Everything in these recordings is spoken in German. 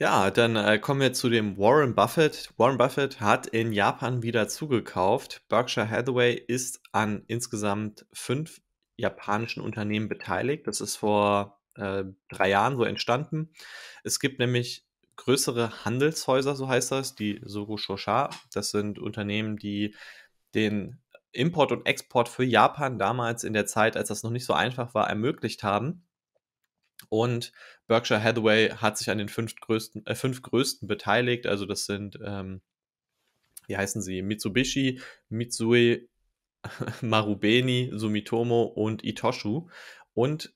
Ja, dann äh, kommen wir zu dem Warren Buffett. Warren Buffett hat in Japan wieder zugekauft. Berkshire Hathaway ist an insgesamt fünf japanischen Unternehmen beteiligt. Das ist vor äh, drei Jahren so entstanden. Es gibt nämlich größere Handelshäuser, so heißt das, die Sogo Shosha. Das sind Unternehmen, die den Import und Export für Japan damals in der Zeit, als das noch nicht so einfach war, ermöglicht haben. Und Berkshire Hathaway hat sich an den fünf größten, äh, fünf größten beteiligt. Also das sind, ähm, wie heißen sie, Mitsubishi, Mitsui, Marubeni, Sumitomo und Itoshu. Und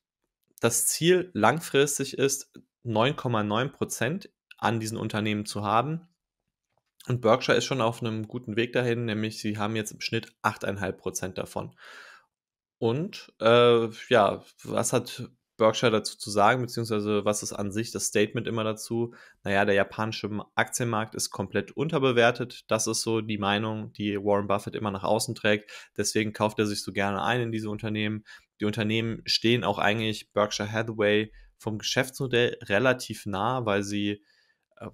das Ziel langfristig ist, 9,9 Prozent an diesen Unternehmen zu haben. Und Berkshire ist schon auf einem guten Weg dahin, nämlich sie haben jetzt im Schnitt 8,5 Prozent davon. Und äh, ja, was hat Berkshire dazu zu sagen, beziehungsweise was ist an sich das Statement immer dazu? Naja, der japanische Aktienmarkt ist komplett unterbewertet. Das ist so die Meinung, die Warren Buffett immer nach außen trägt. Deswegen kauft er sich so gerne ein in diese Unternehmen. Die Unternehmen stehen auch eigentlich Berkshire Hathaway vom Geschäftsmodell relativ nah, weil sie äh,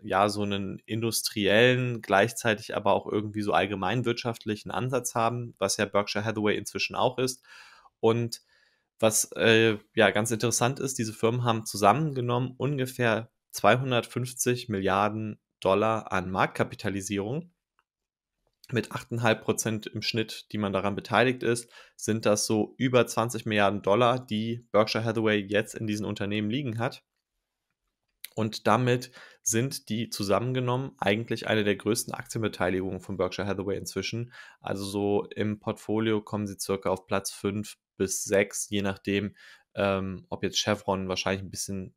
ja so einen industriellen, gleichzeitig aber auch irgendwie so allgemeinwirtschaftlichen Ansatz haben, was ja Berkshire Hathaway inzwischen auch ist. Und was äh, ja ganz interessant ist, diese Firmen haben zusammengenommen ungefähr 250 Milliarden Dollar an Marktkapitalisierung. Mit 8,5 Prozent im Schnitt, die man daran beteiligt ist, sind das so über 20 Milliarden Dollar, die Berkshire Hathaway jetzt in diesen Unternehmen liegen hat. Und damit sind die zusammengenommen eigentlich eine der größten Aktienbeteiligungen von Berkshire Hathaway inzwischen. Also so im Portfolio kommen sie circa auf Platz 5 bis sechs, je nachdem, ähm, ob jetzt Chevron wahrscheinlich ein bisschen,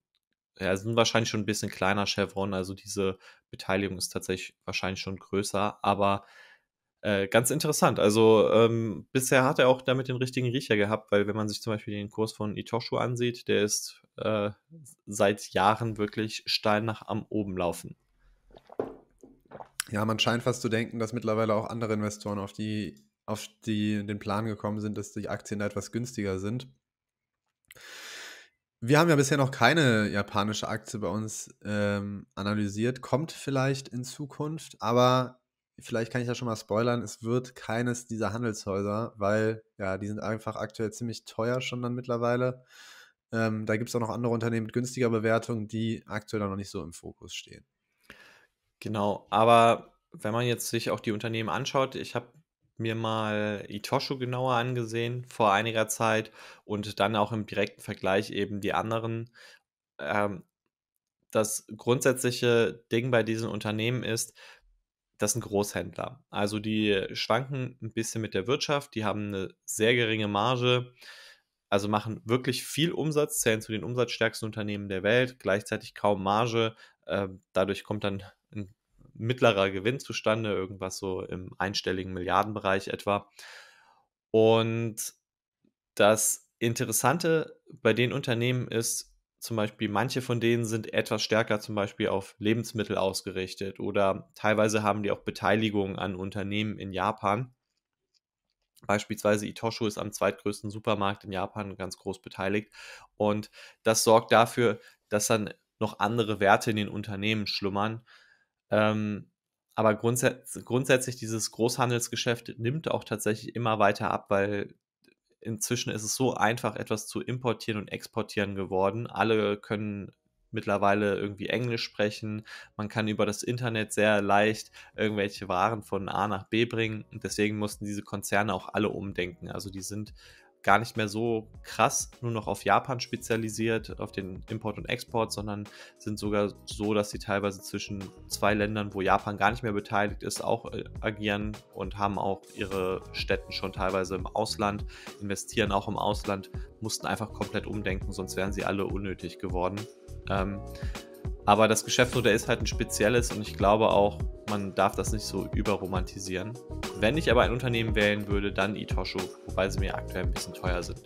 ja, sind wahrscheinlich schon ein bisschen kleiner Chevron, also diese Beteiligung ist tatsächlich wahrscheinlich schon größer, aber äh, ganz interessant. Also ähm, bisher hat er auch damit den richtigen Riecher gehabt, weil wenn man sich zum Beispiel den Kurs von Itoshu ansieht, der ist äh, seit Jahren wirklich steil nach am oben laufen. Ja, man scheint fast zu denken, dass mittlerweile auch andere Investoren auf die auf die, den Plan gekommen sind, dass die Aktien da etwas günstiger sind. Wir haben ja bisher noch keine japanische Aktie bei uns ähm, analysiert, kommt vielleicht in Zukunft, aber vielleicht kann ich ja schon mal spoilern, es wird keines dieser Handelshäuser, weil ja, die sind einfach aktuell ziemlich teuer schon dann mittlerweile. Ähm, da gibt es auch noch andere Unternehmen mit günstiger Bewertung, die aktuell noch nicht so im Fokus stehen. Genau, aber wenn man jetzt sich auch die Unternehmen anschaut, ich habe mir mal Itosho genauer angesehen vor einiger Zeit und dann auch im direkten Vergleich eben die anderen. Ähm, das grundsätzliche Ding bei diesen Unternehmen ist, das sind Großhändler. Also die schwanken ein bisschen mit der Wirtschaft, die haben eine sehr geringe Marge, also machen wirklich viel Umsatz, zählen zu den umsatzstärksten Unternehmen der Welt, gleichzeitig kaum Marge. Ähm, dadurch kommt dann ein mittlerer Gewinn zustande, irgendwas so im einstelligen Milliardenbereich etwa. Und das Interessante bei den Unternehmen ist zum Beispiel, manche von denen sind etwas stärker zum Beispiel auf Lebensmittel ausgerichtet oder teilweise haben die auch Beteiligungen an Unternehmen in Japan. Beispielsweise Itosho ist am zweitgrößten Supermarkt in Japan ganz groß beteiligt. Und das sorgt dafür, dass dann noch andere Werte in den Unternehmen schlummern, ähm, aber grundsätz grundsätzlich dieses Großhandelsgeschäft nimmt auch tatsächlich immer weiter ab, weil inzwischen ist es so einfach, etwas zu importieren und exportieren geworden. Alle können mittlerweile irgendwie Englisch sprechen. Man kann über das Internet sehr leicht irgendwelche Waren von A nach B bringen. Und deswegen mussten diese Konzerne auch alle umdenken. Also die sind gar nicht mehr so krass nur noch auf Japan spezialisiert, auf den Import und Export, sondern sind sogar so, dass sie teilweise zwischen zwei Ländern, wo Japan gar nicht mehr beteiligt ist, auch äh, agieren und haben auch ihre Städten schon teilweise im Ausland, investieren auch im Ausland, mussten einfach komplett umdenken, sonst wären sie alle unnötig geworden. Ähm, aber das Geschäftsmodell ist halt ein spezielles und ich glaube auch, man darf das nicht so überromantisieren. Wenn ich aber ein Unternehmen wählen würde, dann Itosho, wobei sie mir aktuell ein bisschen teuer sind.